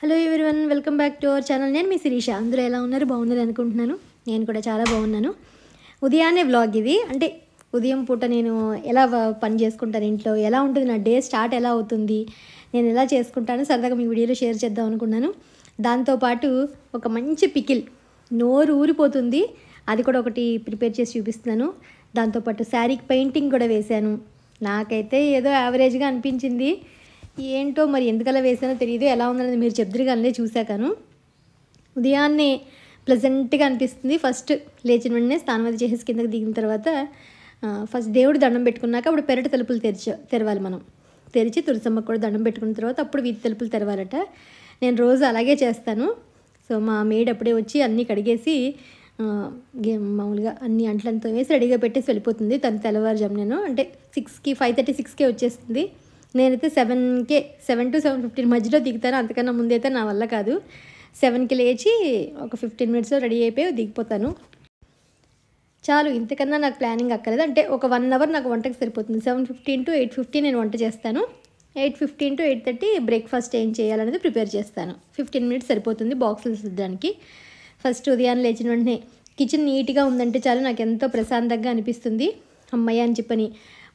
hello everyone welcome back to our channel నేను మీ శిరీష అందరూ ఎలా ఉన్నారు బాగున్నారు అనుకుంటున్నాను నేను కూడా చాలా బాగున్నాను ఉదయాన్నే వ్లాగ్ ఇది అంటే ఉదయం పూట నేను ఎలా పని చేసుకుంటాను ఇంట్లో ఎలా ఉంటుంది నా డే స్టార్ట్ ఎలా అవుతుంది నేను ఎలా చేసుకుంటాను సరదాగా మీ వీడియోలో షేర్ చేద్దాం అనుకున్నాను దాంతోపాటు ఒక మంచి పికిల్ నోరు ఊరిపోతుంది అది కూడా ఒకటి ప్రిపేర్ చేసి చూపిస్తున్నాను దాంతోపాటు శారీకి పెయింటింగ్ కూడా వేశాను నాకైతే ఏదో యావరేజ్గా అనిపించింది ఏంటో మరి ఎందుకలా వేసానో తెలియదు ఎలా ఉందనేది మీరు చెప్తారు కానీ చూశాకాను ఉదయాన్నే ప్లెజెంట్గా అనిపిస్తుంది ఫస్ట్ లేచిన వెంటనే స్నానం అది చేసేసి కిందకి దిగిన తర్వాత ఫస్ట్ దేవుడు దండం పెట్టుకున్నాక అప్పుడు పెరటి తలుపులు తెరిచ తెరవాలి మనం తెరిచి తులసమ్మ కూడా దండం పెట్టుకున్న తర్వాత అప్పుడు వీధి తలుపులు తెరవాలట నేను రోజు అలాగే చేస్తాను సో మా మేడ్ అప్పుడే వచ్చి అన్నీ కడిగేసి మామూలుగా అన్ని అంటలంతా వేసి రెడీగా పెట్టేసి వెళ్ళిపోతుంది తను తెల్లవారుజాము నేను అంటే సిక్స్కి ఫైవ్ థర్టీ సిక్స్కే వచ్చేస్తుంది నేనైతే సెవెన్కే సెవెన్ టు సెవెన్ ఫిఫ్టీన్ మధ్యలో దిగుతాను అంతకన్నా ముందైతే నా వల్ల కాదు సెవెన్కి లేచి ఒక ఫిఫ్టీన్ మినిట్స్లో రెడీ అయిపోయి దిగిపోతాను చాలు ఇంతకన్నా నాకు ప్లానింగ్ అక్కర్లేదు అంటే ఒక వన్ అవర్ నాకు వంటకి సరిపోతుంది seven fifteen to eight fifteen నేను వంట చేస్తాను eight fifteen to eight thirty breakfast ఏం చేయాలనేది ప్రిపేర్ చేస్తాను ఫిఫ్టీన్ మినిట్స్ సరిపోతుంది బాక్సులు సర్దడానికి ఫస్ట్ ఉదయాన్నే లేచిన వెంటనే కిచెన్ నీట్గా ఉందంటే చాలు నాకు ఎంతో ప్రశాంతంగా అనిపిస్తుంది అమ్మాయి అని చెప్పని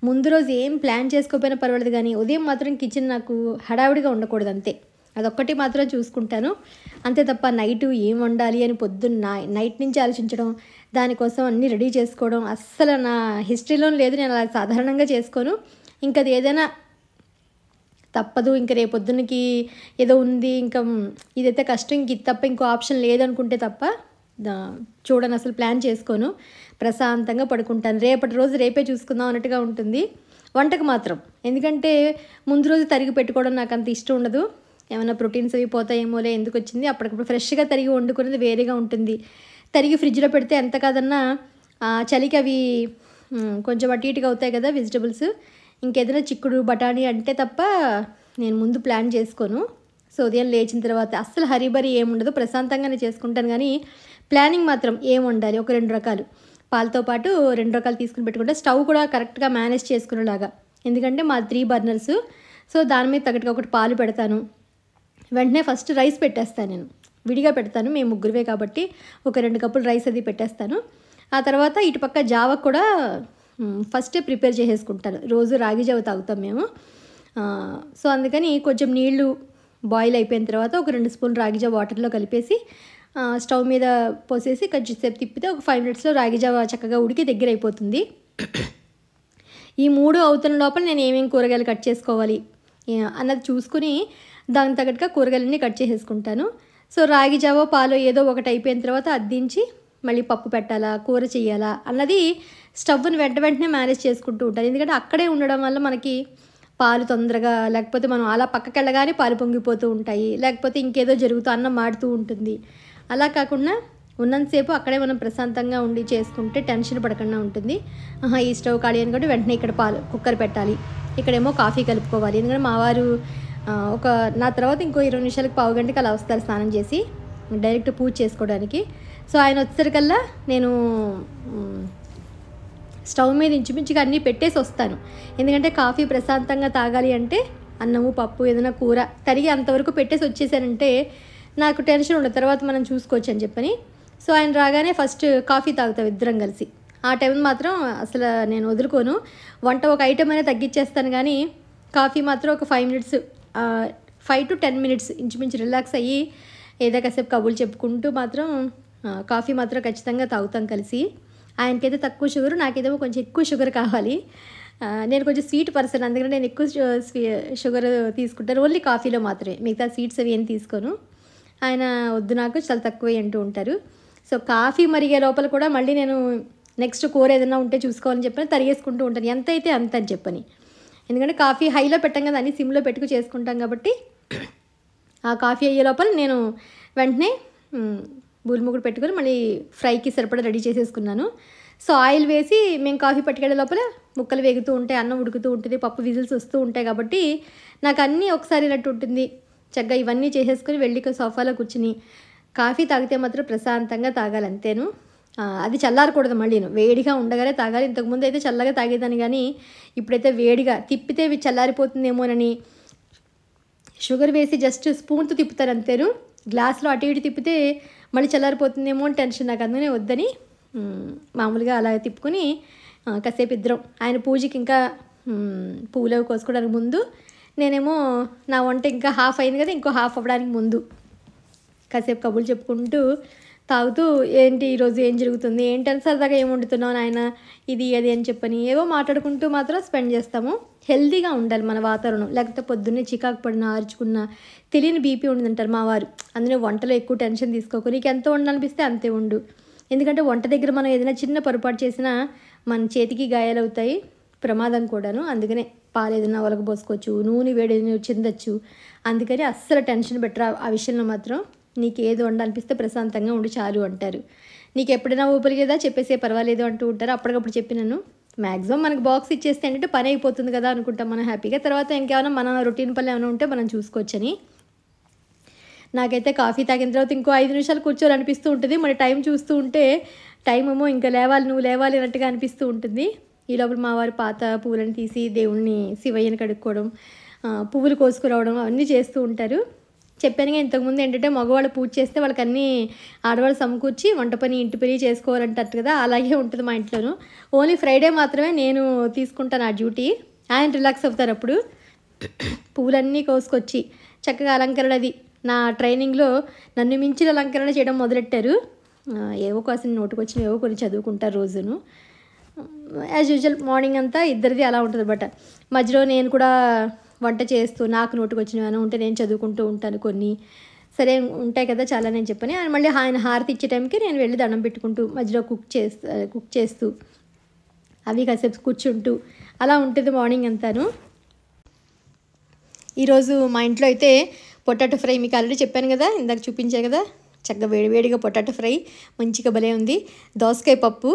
ముందు రోజు ఏం ప్లాన్ చేసుకోపోయినా పర్వాలేదు కానీ ఉదయం మాత్రం కిచెన్ నాకు హడావిడిగా ఉండకూడదు అంతే అదొక్కటి మాత్రం చూసుకుంటాను అంతే తప్ప నైట్ ఏం వండాలి అని పొద్దున్న నైట్ నుంచి ఆలోచించడం దానికోసం అన్నీ రెడీ చేసుకోవడం అస్సలు నా హిస్టరీలో లేదు నేను అలా సాధారణంగా చేసుకోను ఇంకా అది ఏదైనా తప్పదు ఇంకా పొద్దున్నకి ఏదో ఉంది ఇంకా ఇదైతే కష్టం ఇంక ఇది తప్ప ఇంకో ఆప్షన్ లేదనుకుంటే తప్ప చూడను అసలు ప్లాన్ చేసుకోను ప్రశాంతంగా పడుకుంటాను రేపటి రోజు రేపే చూసుకుందాం అన్నట్టుగా ఉంటుంది వంటకు మాత్రం ఎందుకంటే ముందు రోజు తరిగి పెట్టుకోవడం నాకు అంత ఇష్టం ఉండదు ఏమైనా ప్రోటీన్స్ అవి పోతాయేమోలే ఎందుకు వచ్చింది అప్పటికప్పుడు ఫ్రెష్గా తరిగి వండుకునేది వేరేగా ఉంటుంది తరిగి ఫ్రిడ్జ్లో పెడితే ఎంత కాదన్నా చలికి అవి కొంచెం అటు ఇటుగా అవుతాయి కదా వెజిటబుల్స్ ఇంకేదైనా చిక్కుడు బఠానీ అంటే తప్ప నేను ముందు ప్లాన్ చేసుకోను సో ఉదయం లేచిన తర్వాత అస్సలు హరీబరీ ఏముండదు ప్రశాంతంగానే చేసుకుంటాను కానీ ప్లానింగ్ మాత్రం ఏముండాలి ఒక రెండు రకాలు పాలతో పాటు రెండు రకాలు తీసుకుని పెట్టుకుంటే స్టవ్ కూడా కరెక్ట్గా మేనేజ్ చేసుకునేలాగా ఎందుకంటే మా త్రీ బర్నర్స్ సో దాని మీద తగ్గట్టుగా ఒకటి పాలు పెడతాను వెంటనే ఫస్ట్ రైస్ పెట్టేస్తాను నేను విడిగా పెడతాను మేము ముగ్గురువే కాబట్టి ఒక రెండు కప్పులు రైస్ అది పెట్టేస్తాను ఆ తర్వాత ఇటుపక్క జావ కూడా ఫస్టే ప్రిపేర్ చేసేసుకుంటాను రోజు రాగి జావ తాగుతాం మేము సో అందుకని కొంచెం నీళ్లు బాయిల్ అయిపోయిన తర్వాత ఒక రెండు స్పూన్ రాగి జావ వాటర్లో కలిపేసి స్టవ్ మీద పోసేసి కొంచెంసేపు తిప్పితే ఒక ఫైవ్ మినిట్స్లో రాగిజావ చక్కగా ఉడికి దగ్గర అయిపోతుంది ఈ మూడు అవుతున్న లోపల నేను ఏమేమి కూరగాయలు కట్ చేసుకోవాలి అన్నది చూసుకుని దానికి తగ్గట్టుగా కూరగాయలన్నీ కట్ చేసేసుకుంటాను సో రాగి జావ పాలు ఏదో ఒకటి అయిపోయిన తర్వాత అద్దించి మళ్ళీ పప్పు పెట్టాలా కూర చేయాలా అన్నది స్టవ్ని వెంట వెంటనే మేనేజ్ చేసుకుంటూ ఉంటాను ఎందుకంటే అక్కడే ఉండడం వల్ల మనకి పాలు తొందరగా లేకపోతే మనం అలా పక్కకి వెళ్ళగానే పాలు పొంగిపోతూ ఉంటాయి లేకపోతే ఇంకేదో జరుగుతూ అన్నం మాడుతూ ఉంటుంది అలా కాకుండా ఉన్నంతసేపు అక్కడే మనం ప్రశాంతంగా ఉండి చేసుకుంటే టెన్షన్ పడకుండా ఉంటుంది ఈ స్టవ్ ఖాళీ అని కూడా వెంటనే ఇక్కడ పాలు కుక్కర్ పెట్టాలి ఇక్కడేమో కాఫీ కలుపుకోవాలి ఎందుకంటే మా వారు ఒక నా తర్వాత ఇంకో ఇరవై నిమిషాలకు పావు గంటకి అలా వస్తారు స్నానం చేసి డైరెక్ట్ పూజ చేసుకోవడానికి సో ఆయన వచ్చేసరికల్లా నేను స్టవ్ మీద ఇంచుమించుగా అన్నీ పెట్టేసి వస్తాను ఎందుకంటే కాఫీ ప్రశాంతంగా తాగాలి అంటే అన్నము పప్పు ఏదైనా కూర తరిగి అంతవరకు పెట్టేసి వచ్చేసానంటే నాకు టెన్షన్ ఉండదు తర్వాత మనం చూసుకోవచ్చు అని చెప్పని సో ఆయన రాగానే ఫస్ట్ కాఫీ తాగుతాం ఇద్దరం కలిసి ఆ టైం మాత్రం అసలు నేను వదులుకోను వంట ఒక ఐటెం అనేది తగ్గించేస్తాను కానీ కాఫీ మాత్రం ఒక five minutes five to ten minutes ఇంచుమించు రిలాక్స్ అయ్యి ఏదో కాసేపు కబుర్లు చెప్పుకుంటూ మాత్రం కాఫీ మాత్రం ఖచ్చితంగా తాగుతాం కలిసి ఆయనకైతే తక్కువ షుగర్ నాకేదేమో కొంచెం ఎక్కువ షుగర్ కావాలి నేను కొంచెం స్వీట్ పర్సన్ అందుకని నేను ఎక్కువ షుగర్ తీసుకుంటాను ఓన్లీ కాఫీలో మాత్రమే మిగతా స్వీట్స్ అవి ఏం తీసుకోను ఆయన వద్దు నాకు చాలా తక్కువ అంటూ ఉంటారు సో కాఫీ మరిగే లోపల కూడా మళ్ళీ నేను నెక్స్ట్ కూర ఏదైనా ఉంటే చూసుకోవాలని చెప్పని తరిగేసుకుంటూ ఉంటాను ఎంత అయితే అంత అని చెప్పని ఎందుకంటే కాఫీ హైలో పెట్టాం కదా అన్ని సిమ్లో పెట్టుకు చేసుకుంటాం కాబట్టి ఆ కాఫీ అయ్యే లోపల నేను వెంటనే బూల్ముగ్గుడు పెట్టుకొని మళ్ళీ ఫ్రైకి సరిపడా రెడీ చేసేసుకున్నాను సో ఆయిల్ వేసి మేము కాఫీ పట్టుకెళ్ళే లోపల ముక్కలు వేగుతూ ఉంటాయి అన్నం ఉడుకుతూ ఉంటుంది పప్పు విజిల్స్ వస్తూ ఉంటాయి కాబట్టి నాకు అన్నీ ఒకసారి ఇలాంటి ఉంటుంది చక్కగా ఇవన్నీ చేసేసుకుని వెళ్ళి సోఫాలో కూర్చుని కాఫీ తాగితే మాత్రం ప్రశాంతంగా తాగాలి అంతేను అది చల్లారకూడదు మళ్ళీ నేను వేడిగా ఉండగానే తాగాలి ఇంతకుముందు అయితే చల్లగా తాగేదాన్ని కానీ ఇప్పుడైతే వేడిగా తిప్పితే ఇవి చల్లారిపోతుందేమోనని షుగర్ వేసి జస్ట్ స్పూన్తో తిప్పుతారు అంతేను గ్లాస్లో అటు ఇటు తిప్పితే మళ్ళీ చల్లారిపోతుందేమో అని టెన్షన్ నాకు అందుకనే వద్దని మామూలుగా అలా తిప్పుకొని కాసేపు ఇద్దరం ఆయన పూజకి ఇంకా పూలు కోసుకోవడానికి ముందు నేనేమో నా వంట ఇంకా హాఫ్ అయింది కదా ఇంకో హాఫ్ అవ్వడానికి ముందు కాసేపు కబుర్లు చెప్పుకుంటూ తాగుతూ ఏంటి ఈరోజు ఏం జరుగుతుంది ఏంటి అని సరదాగా ఏం వండుతున్నావు నాయన ఇది అది అని చెప్పని ఏవో మాట్లాడుకుంటూ మాత్రం స్పెండ్ చేస్తాము హెల్దీగా ఉండాలి మన వాతావరణం లేకపోతే పొద్దున్నే చికాకు పడిన ఆర్చుకున్న తెలియని బీపీ అంటారు మా వారు అందులో వంటలో ఎక్కువ టెన్షన్ తీసుకోకు నీకు ఎంత వండాలనిపిస్తే అంతే ఉండు ఎందుకంటే వంట దగ్గర మనం ఏదైనా చిన్న పొరపాటు చేసినా మన చేతికి గాయాలవుతాయి ప్రమాదం కూడాను అందుకనే పాలు ఏదైనా ఒలగబోసుకోవచ్చు నూనె వేడి చెందొచ్చు అందుకని అస్సలు టెన్షన్ పెట్టరు ఆ విషయంలో మాత్రం నీకు ఏది వండాలనిపిస్తే ప్రశాంతంగా ఉండి చాలు అంటారు నీకు ఎప్పుడైనా ఊపిరి కదా చెప్పేసే పర్వాలేదు అంటూ ఉంటారు అప్పటికప్పుడు చెప్పినాను మ్యాక్సిమం మనకు బాక్స్ ఇచ్చేస్తే ఏంటంటే పని అయిపోతుంది కదా అనుకుంటాం మనం హ్యాపీగా తర్వాత ఇంకేమైనా మన రొటీన్ పనులు ఏమైనా ఉంటే మనం చూసుకోవచ్చని నాకైతే కాఫీ తాగిన తర్వాత ఇంకో ఐదు నిమిషాలు కూర్చోవాలనిపిస్తూ ఉంటుంది మరి టైం చూస్తూ ఉంటే టైం ఏమో ఇంకా లేవాలి నువ్వు లేవాలి అన్నట్టుగా అనిపిస్తూ ఉంటుంది ఈ లోపల మా వారు పాత పువ్వులను తీసి దేవుణ్ణి శివయ్యని కడుక్కోవడం పువ్వులు కోసుకురావడం అవన్నీ చేస్తూ ఉంటారు చెప్పానుగా ఇంతకుముందు ఏంటంటే మగవాళ్ళు పూజ చేస్తే వాళ్ళకి అన్నీ ఆడవాళ్ళు సమకూర్చి వంట పని ఇంటి పని చేసుకోవాలంటారు కదా అలాగే ఉంటుంది మా ఇంట్లోనూ ఓన్లీ ఫ్రైడే మాత్రమే నేను తీసుకుంటాను ఆ డ్యూటీ ఆయన రిలాక్స్ అవుతారు అప్పుడు పువ్వులన్నీ కోసుకొచ్చి చక్కగా అలంకరణ అది నా ట్రైనింగ్లో నన్ను మించిన అలంకరణ చేయడం మొదలెట్టారు ఏవో కోసం నోటుకొచ్చినవి ఏవో కొన్ని చదువుకుంటారు రోజును యాజ్ యూజువల్ మార్నింగ్ అంతా ఇద్దరిది అలా ఉంటుంది బట్ మధ్యలో నేను కూడా వంట చేస్తూ నాకు నోటుకు వచ్చినవని ఉంటే నేను చదువుకుంటూ ఉంటాను కొన్ని సరే ఉంటాయి కదా చాలా నేను చెప్పని ఆయన మళ్ళీ ఆయన హారతి ఇచ్చే టైంకి నేను వెళ్ళి దండం పెట్టుకుంటూ మధ్యలో కుక్ చేస్తూ కుక్ చేస్తూ అవి కాసేపు కూర్చుంటూ అలా ఉంటుంది మార్నింగ్ అంతాను ఈరోజు మా ఇంట్లో అయితే పొటాటో ఫ్రై మీకు ఆల్రెడీ చెప్పాను కదా ఇందాక చూపించాను కదా చక్కగా వేడివేడిగా పొటాటో ఫ్రై మంచిగా భలే ఉంది దోసకాయ పప్పు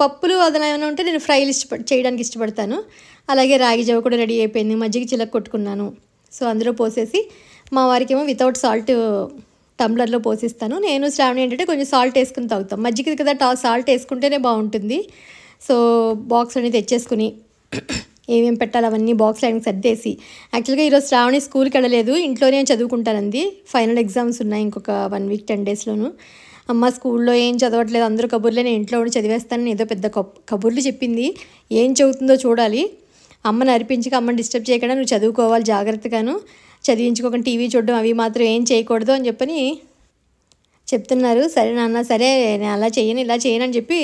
పప్పులు అదనమైన ఉంటే నేను ఫ్రైలు ఇష్టపడ చేయడానికి ఇష్టపడతాను అలాగే రాగి జవ కూడా రెడీ అయిపోయింది మజ్జిగ చిలక కొట్టుకున్నాను సో అందులో పోసేసి మా వారికి ఏమో వితౌట్ సాల్ట్ టంబ్లర్లో పోసిస్తాను నేను శ్రావణి ఏంటంటే కొంచెం సాల్ట్ వేసుకుని తాగుతాం మజ్జిగది కదా సాల్ట్ వేసుకుంటేనే బాగుంటుంది సో బాక్స్ అనేది తెచ్చేసుకుని ఏమేమి పెట్టాలి అవన్నీ బాక్స్ లైన్ సర్దేసి యాక్చువల్గా ఈరోజు శ్రావణి స్కూల్కి వెళ్ళలేదు ఇంట్లోనే చదువుకుంటానంది ఫైనల్ ఎగ్జామ్స్ ఉన్నాయి ఇంకొక వన్ వీక్ టెన్ డేస్లోను అమ్మ స్కూల్లో ఏం చదవట్లేదు అందరూ కబుర్లే నేను ఇంట్లో ఉండి చదివేస్తానని ఏదో పెద్ద కబుర్లు చెప్పింది ఏం చదువుతుందో చూడాలి అమ్మని అర్పించక అమ్మని డిస్టర్బ్ చేయకుండా నువ్వు చదువుకోవాలి జాగ్రత్తగాను చదివించుకోకుండా టీవీ చూడడం అవి మాత్రం ఏం చేయకూడదు అని చెప్పని చెప్తున్నారు సరే నాన్న సరే నేను అలా చేయను ఇలా చేయను అని చెప్పి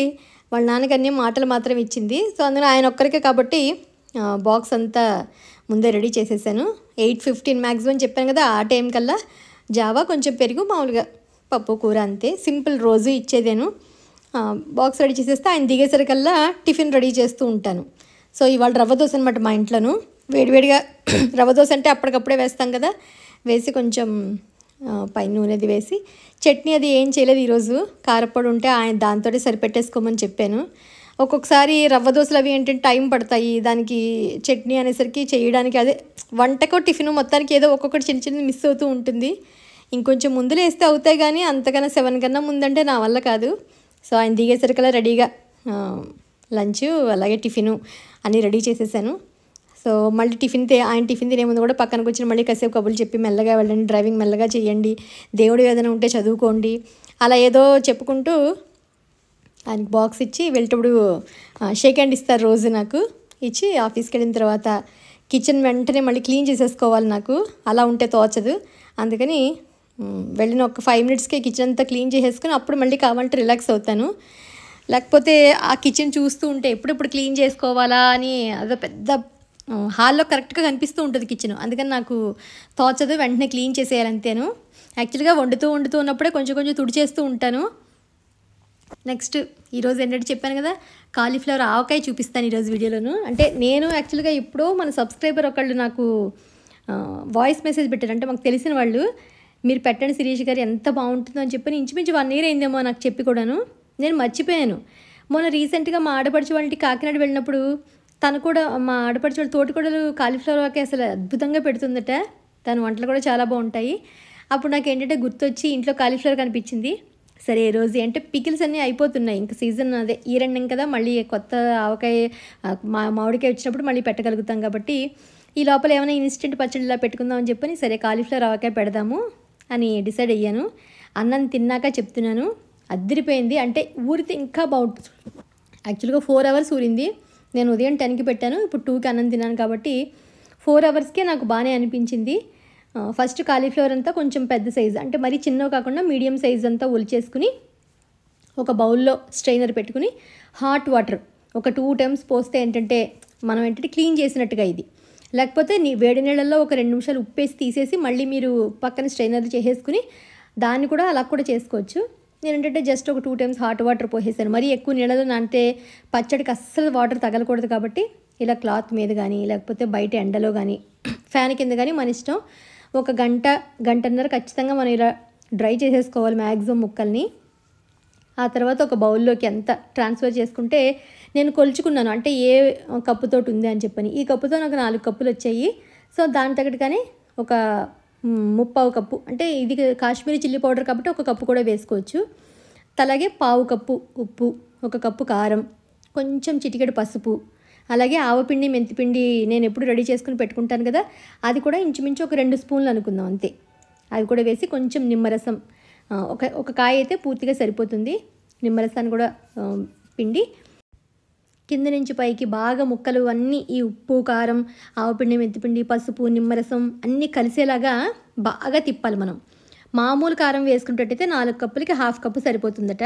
వాళ్ళ నాన్నకి అన్ని మాటలు మాత్రం ఇచ్చింది సో అందులో ఆయన ఒక్కరికే కాబట్టి బాక్స్ అంతా ముందే రెడీ చేసేసాను ఎయిట్ ఫిఫ్టీన్ మ్యాక్సిమం చెప్పాను కదా ఆ టైం కల్లా జావా కొంచెం పెరుగు మామూలుగా పప్పు కూర అంతే సింపుల్ రోజు ఇచ్చేదేను బాక్స్ రెడీ చేసేస్తే ఆయన దిగేసరికల్లా టిఫిన్ రెడీ చేస్తూ ఉంటాను సో ఇవాళ రవ్వ దోశ అనమాట మా ఇంట్లోను వేడివేడిగా రవ్వ దోశ అంటే అప్పటికప్పుడే వేస్తాం కదా వేసి కొంచెం పై నూనెది వేసి చట్నీ అది ఏం చేయలేదు ఈరోజు కారపొడి ఉంటే ఆయన దాంతో సరిపెట్టేసుకోమని చెప్పాను ఒక్కొక్కసారి రవ్వ దోశలు అవి ఏంటంటే టైం పడతాయి దానికి చట్నీ అనేసరికి చేయడానికి అదే వంటకో టిఫిన్ మొత్తానికి ఏదో ఒక్కొక్కటి చిన్న చిన్న మిస్ అవుతూ ఉంటుంది ఇంకొంచెం ముందులు వేస్తే అవుతాయి కానీ అంతకన్నా సెవెన్ కన్నా ముందంటే నా వల్ల కాదు సో ఆయన దిగేసరికల్లా రెడీగా లంచ్ అలాగే టిఫిను అన్నీ రెడీ చేసేసాను సో మళ్ళీ టిఫిన్ తే ఆయన టిఫిన్ ముందు కూడా పక్కనకు వచ్చిన మళ్ళీ కసేపు కబుర్లు చెప్పి మెల్లగా వెళ్ళండి డ్రైవింగ్ మెల్లగా చేయండి దేవుడు ఏదైనా ఉంటే చదువుకోండి అలా ఏదో చెప్పుకుంటూ ఆయనకు బాక్స్ ఇచ్చి వెళ్ళేటప్పుడు షేక్ హ్యాండ్ ఇస్తారు రోజు నాకు ఇచ్చి ఆఫీస్కి వెళ్ళిన తర్వాత కిచెన్ వెంటనే మళ్ళీ క్లీన్ చేసేసుకోవాలి నాకు అలా ఉంటే తోచదు అందుకని వెళ్ళిన ఒక ఫైవ్ మినిట్స్కే కిచెన్ అంతా క్లీన్ చేసేసుకుని అప్పుడు మళ్ళీ కావాలంటే రిలాక్స్ అవుతాను లేకపోతే ఆ కిచెన్ చూస్తూ ఉంటే ఎప్పుడెప్పుడు క్లీన్ చేసుకోవాలా అని అదో పెద్ద హాల్లో కరెక్ట్గా కనిపిస్తూ ఉంటుంది కిచెన్ అందుకని నాకు థాట్స్ అదో వెంటనే క్లీన్ చేసేయాలంతేను యాక్చువల్గా వండుతూ వండుతూ ఉన్నప్పుడే కొంచెం కొంచెం తుడిచేస్తూ ఉంటాను నెక్స్ట్ ఈరోజు ఏంటంటే చెప్పాను కదా కాలీఫ్లవర్ ఆవకాయ చూపిస్తాను ఈరోజు వీడియోలోను అంటే నేను యాక్చువల్గా ఇప్పుడు మన సబ్స్క్రైబర్ ఒకళ్ళు నాకు వాయిస్ మెసేజ్ పెట్టారు అంటే మాకు తెలిసిన వాళ్ళు మీరు పెట్టండి శిరీష్ గారు ఎంత బాగుంటుందో అని చెప్పి ఇంచుమించు వన్ ఇయర్ అయిందేమో నాకు చెప్పి కూడాను నేను మర్చిపోయాను మొన్న రీసెంట్గా మా ఆడపడిచి వాళ్ళకి కాకినాడ వెళ్ళినప్పుడు తను కూడా మా ఆడపడిచి వాళ్ళ తోటికూడలు కాలీఫ్లవర్కి అసలు అద్భుతంగా పెడుతుందట తన వంటలు కూడా చాలా బాగుంటాయి అప్పుడు నాకు ఏంటంటే గుర్తొచ్చి ఇంట్లో కాలీఫ్లవర్ కనిపించింది సరే ఏ రోజు అంటే పికిల్స్ అన్నీ అయిపోతున్నాయి ఇంకా సీజన్ అదే ఈ రెండం కదా మళ్ళీ కొత్త ఆవకాయ మా మామిడికాయ వచ్చినప్పుడు మళ్ళీ పెట్టగలుగుతాం కాబట్టి ఈ లోపల ఏమైనా ఇన్స్టెంట్ పచ్చడిలా పెట్టుకుందాం అని చెప్పని సరే కాలీఫ్లవర్ ఆవకాయ పెడదాము అని డిసైడ్ అయ్యాను అన్నం తిన్నాక చెప్తున్నాను అద్దరిపోయింది అంటే ఊరితే ఇంకా బాగుంటుంది యాక్చువల్గా ఫోర్ అవర్స్ ఊరింది నేను ఉదయం టెన్కి పెట్టాను ఇప్పుడు టూకి అన్నం తిన్నాను కాబట్టి ఫోర్ అవర్స్కే నాకు బాగానే అనిపించింది ఫస్ట్ కాలీఫ్లవర్ అంతా కొంచెం పెద్ద సైజు అంటే మరీ చిన్నవి కాకుండా మీడియం సైజ్ అంతా ఒలిచేసుకుని ఒక బౌల్లో స్ట్రైనర్ పెట్టుకుని హాట్ వాటర్ ఒక టూ టైమ్స్ పోస్తే ఏంటంటే మనం ఏంటంటే క్లీన్ చేసినట్టుగా ఇది లేకపోతే నీ వేడి నీళ్ళల్లో ఒక రెండు నిమిషాలు ఉప్పేసి తీసేసి మళ్ళీ మీరు పక్కన స్ట్రైనర్ చేసేసుకుని దాన్ని కూడా అలా కూడా చేసుకోవచ్చు నేను ఏంటంటే జస్ట్ ఒక టూ టైమ్స్ హాట్ వాటర్ పోసేసాను మరీ ఎక్కువ నీళ్ళలో నానితే పచ్చడికి అస్సలు వాటర్ తగలకూడదు కాబట్టి ఇలా క్లాత్ మీద కానీ లేకపోతే బయట ఎండలో కానీ ఫ్యాన్ కింద కానీ మన ఇష్టం ఒక గంట గంటన్నర ఖచ్చితంగా మనం ఇలా డ్రై చేసేసుకోవాలి మ్యాక్సిమం ముక్కల్ని ఆ తర్వాత ఒక బౌల్లోకి ఎంత ట్రాన్స్ఫర్ చేసుకుంటే నేను కొలుచుకున్నాను అంటే ఏ కప్పుతోటి ఉంది అని చెప్పని ఈ కప్పుతో నాకు నాలుగు కప్పులు వచ్చాయి సో దాని తగ్గట్టుగానే ఒక ముప్పావు కప్పు అంటే ఇది కాశ్మీరీ చిల్లీ పౌడర్ కాబట్టి ఒక కప్పు కూడా వేసుకోవచ్చు అలాగే పావు కప్పు ఉప్పు ఒక కప్పు కారం కొంచెం చిటికెడు పసుపు అలాగే ఆవపిండి మెంతిపిండి నేను ఎప్పుడు రెడీ చేసుకుని పెట్టుకుంటాను కదా అది కూడా ఇంచుమించు ఒక రెండు స్పూన్లు అనుకుందాం అంతే అది కూడా వేసి కొంచెం నిమ్మరసం ఒక ఒక కాయ అయితే పూర్తిగా సరిపోతుంది నిమ్మరసాన్ని కూడా పిండి కింద నుంచి పైకి బాగా ముక్కలు అన్నీ ఈ ఉప్పు కారం ఆవపిండి మెంతిపిండి పసుపు నిమ్మరసం అన్నీ కలిసేలాగా బాగా తిప్పాలి మనం మామూలు కారం వేసుకున్నట్టయితే నాలుగు కప్పులకి హాఫ్ కప్పు సరిపోతుందట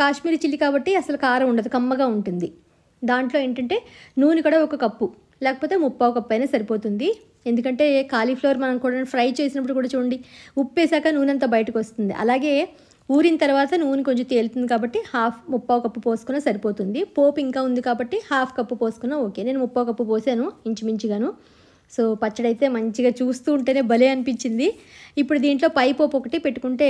కాశ్మీరీ చిల్లి కాబట్టి అసలు కారం ఉండదు కమ్మగా ఉంటుంది దాంట్లో ఏంటంటే నూనె కూడా ఒక కప్పు లేకపోతే ముప్పావు కప్పు అయినా సరిపోతుంది ఎందుకంటే కాలీఫ్లవర్ మనం కూడా ఫ్రై చేసినప్పుడు కూడా చూడండి నూనె అంతా బయటకు వస్తుంది అలాగే ఊరిన తర్వాత నూనె కొంచెం తేలుతుంది కాబట్టి హాఫ్ ముప్పావు కప్పు పోసుకున్న సరిపోతుంది పోపు ఇంకా ఉంది కాబట్టి హాఫ్ కప్పు పోసుకున్నా ఓకే నేను ముప్పావు కప్పు పోసాను ఇంచుమించుగాను సో పచ్చడి అయితే మంచిగా చూస్తూ ఉంటేనే భలే అనిపించింది ఇప్పుడు దీంట్లో పై పోపు ఒకటి పెట్టుకుంటే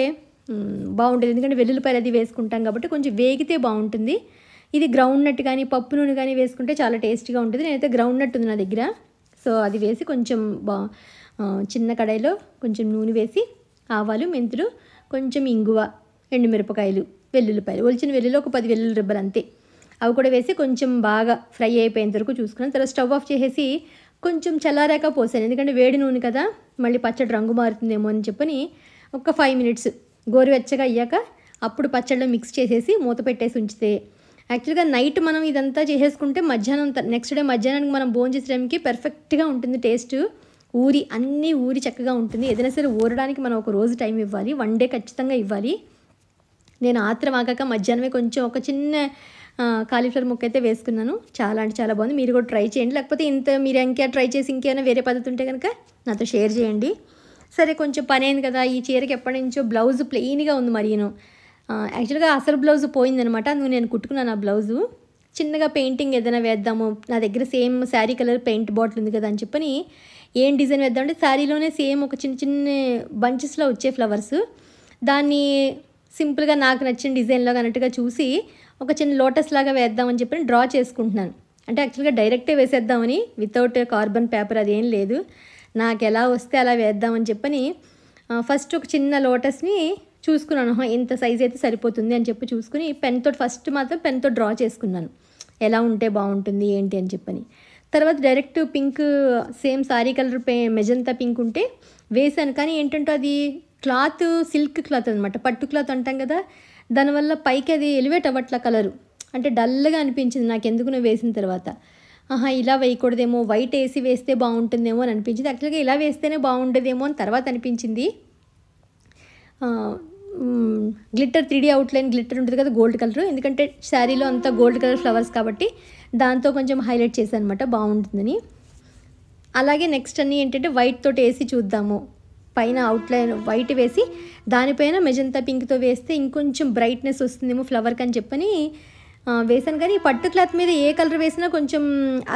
బాగుంటుంది ఎందుకంటే వెల్లుల్లిపాయలు అది వేసుకుంటాం కాబట్టి కొంచెం వేగితే బాగుంటుంది ఇది గ్రౌండ్ నట్ కానీ పప్పు నూనె కానీ వేసుకుంటే చాలా టేస్టీగా ఉంటుంది నేనైతే గ్రౌండ్ నట్ ఉంది నా దగ్గర సో అది వేసి కొంచెం బా చిన్న కడాయిలో కొంచెం నూనె వేసి ఆవాలు మెంతులు కొంచెం ఇంగువ ఎండుమిరపకాయలు వెల్లుల్లిపాయలు ఒలిచిన వెల్లుల్లి ఒక పది వెల్లుల్లి రిబ్బలు అంతే అవి కూడా వేసి కొంచెం బాగా ఫ్రై అయిపోయేంత వరకు చూసుకున్నాను తర్వాత స్టవ్ ఆఫ్ చేసేసి కొంచెం చల్లారాక పోసాను ఎందుకంటే వేడి నూనె కదా మళ్ళీ పచ్చడి రంగు మారుతుందేమో అని చెప్పని ఒక ఫైవ్ మినిట్స్ గోరువెచ్చగా అయ్యాక అప్పుడు పచ్చళ్ళు మిక్స్ చేసేసి మూత పెట్టేసి ఉంచితే యాక్చువల్గా నైట్ మనం ఇదంతా చేసేసుకుంటే మధ్యాహ్నం నెక్స్ట్ డే మధ్యాహ్నానికి మనం భోజనం చేసేటానికి పర్ఫెక్ట్గా ఉంటుంది టేస్ట్ ఊరి అన్నీ ఊరి చక్కగా ఉంటుంది ఏదైనా సరే ఊరడానికి మనం ఒక రోజు టైం ఇవ్వాలి వన్ డే ఖచ్చితంగా ఇవ్వాలి నేను ఆత్రం ఆగాక మధ్యాహ్నమే కొంచెం ఒక చిన్న కాలీఫ్లవర్ ముక్క అయితే వేసుకున్నాను చాలా అంటే చాలా బాగుంది మీరు కూడా ట్రై చేయండి లేకపోతే ఇంత మీరు ఇంకా ట్రై చేసి ఇంకేమైనా వేరే పద్ధతి ఉంటే కనుక నాతో షేర్ చేయండి సరే కొంచెం పని అయింది కదా ఈ చీరకి ఎప్పటి నుంచో బ్లౌజ్ ప్లెయిన్గా ఉంది మరీను యాక్చువల్గా అసలు బ్లౌజ్ పోయిందనమాట అందుకు నేను కుట్టుకున్నాను ఆ బ్లౌజు చిన్నగా పెయింటింగ్ ఏదైనా వేద్దాము నా దగ్గర same sari colour paint bottle ఉంది కదా అని చెప్పని ఏం డిజైన్ వేద్దాం అంటే శారీలోనే సేమ్ ఒక చిన్న చిన్న బంచెస్లో వచ్చే ఫ్లవర్స్ దాన్ని సింపుల్గా నాకు నచ్చిన డిజైన్లో అన్నట్టుగా చూసి ఒక చిన్న లోటస్ లాగా వేద్దామని చెప్పి డ్రా చేసుకుంటున్నాను అంటే యాక్చువల్గా డైరెక్టే వేసేద్దామని వితౌట్ కార్బన్ పేపర్ అదేం లేదు నాకు ఎలా వస్తే అలా వేద్దామని చెప్పని ఫస్ట్ ఒక చిన్న లోటస్ని చూసుకున్నాను ఇంత సైజ్ అయితే సరిపోతుంది అని చెప్పి చూసుకుని పెన్తో ఫస్ట్ మాత్రం పెన్తో డ్రా చేసుకున్నాను ఎలా ఉంటే బాగుంటుంది ఏంటి అని చెప్పని తర్వాత direct pink same sari colour పే మెజంతా పింక్ ఉంటే వేశాను కానీ ఏంటంటే అది క్లాత్ సిల్క్ క్లాత్ అనమాట పట్టు క్లాత్ అంటాం కదా దానివల్ల పైకి అది ఎలివేట్ అవ్వట్ల కలరు అంటే డల్గా అనిపించింది నాకు నువ్వు వేసిన తర్వాత ఆహా ఇలా వేయకూడదేమో వైట్ వేసి వేస్తే బాగుంటుందేమో అని అనిపించింది యాక్చువల్గా ఇలా వేస్తేనే బాగుండేదేమో అని తర్వాత అనిపించింది glitter three D outline glitter ఉంటుంది కదా గోల్డ్ కలర్ ఎందుకంటే శారీలో అంతా గోల్డ్ కలర్ ఫ్లవర్స్ కాబట్టి దాంతో కొంచెం హైలైట్ చేశానమాట అనమాట బాగుంటుందని అలాగే నెక్స్ట్ అన్నీ ఏంటంటే వైట్ తోటి వేసి చూద్దాము పైన అవుట్లైన్ వైట్ వేసి దానిపైన మెజంతా పింక్తో వేస్తే ఇంకొంచెం బ్రైట్నెస్ వస్తుందేమో ఫ్లవర్కి అని చెప్పని వేసాను కానీ పట్టు క్లాత్ మీద ఏ కలర్ వేసినా కొంచెం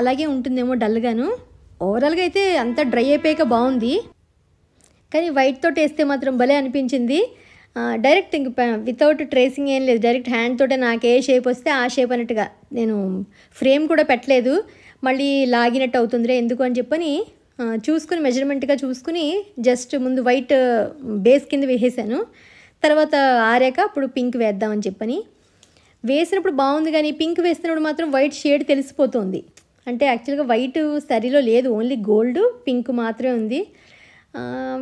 అలాగే ఉంటుందేమో డల్గాను ఓవరాల్గా అయితే అంతా డ్రై అయిపోయాక బాగుంది కానీ వైట్ తోటి వేస్తే మాత్రం భలే అనిపించింది డైరెక్ట్ ఇంక వితౌట్ ట్రేసింగ్ ఏం లేదు డైరెక్ట్ హ్యాండ్ తోటే నాకు ఏ షేప్ వస్తే ఆ షేప్ అన్నట్టుగా నేను ఫ్రేమ్ కూడా పెట్టలేదు మళ్ళీ లాగినట్టు అవుతుందిరే ఎందుకు అని చెప్పని చూసుకుని మెజర్మెంట్గా చూసుకుని జస్ట్ ముందు వైట్ బేస్ కింద వేసేసాను తర్వాత ఆరాక అప్పుడు పింక్ వేద్దామని చెప్పని వేసినప్పుడు బాగుంది కానీ పింక్ వేసినప్పుడు మాత్రం వైట్ షేడ్ తెలిసిపోతుంది అంటే యాక్చువల్గా వైట్ సరిలో లేదు ఓన్లీ గోల్డ్ పింక్ మాత్రమే ఉంది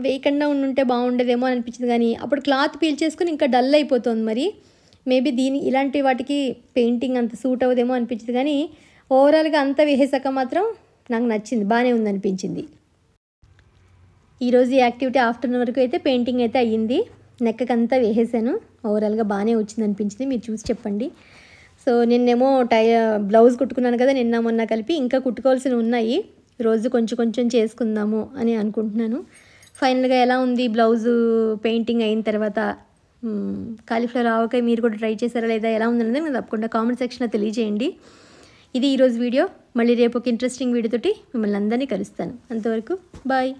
వేయకుండా ఉండుంటే బాగుండేదేమో అనిపించింది కానీ అప్పుడు క్లాత్ పీల్ చేసుకుని ఇంకా డల్ అయిపోతుంది మరి మేబీ దీని ఇలాంటి వాటికి పెయింటింగ్ అంత సూట్ అవ్వదేమో అనిపించింది కానీ ఓవరాల్గా అంతా వేసేసాక మాత్రం నాకు నచ్చింది బాగానే ఉంది అనిపించింది ఈరోజు ఈ యాక్టివిటీ ఆఫ్టర్నూన్ వరకు అయితే పెయింటింగ్ అయితే అయ్యింది నెక్కకంతా వేసేసాను ఓవరాల్గా బాగానే వచ్చింది అనిపించింది మీరు చూసి చెప్పండి సో నిన్నేమో టై బ్లౌజ్ కుట్టుకున్నాను కదా నిన్న మొన్న కలిపి ఇంకా కుట్టుకోవాల్సినవి ఉన్నాయి రోజు కొంచెం కొంచెం చేసుకుందాము అని అనుకుంటున్నాను ఫైనల్గా ఎలా ఉంది బ్లౌజు పెయింటింగ్ అయిన తర్వాత కాలిఫ్లవర్ ఆవకాయ మీరు కూడా ట్రై చేశారా లేదా ఎలా ఉందన్నది నాకు తప్పకుండా కామెంట్ సెక్షన్లో తెలియజేయండి ఇది ఈరోజు వీడియో మళ్ళీ రేపు ఒక ఇంట్రెస్టింగ్ వీడియోతోటి మిమ్మల్ని అందరినీ కలుస్తాను అంతవరకు బాయ్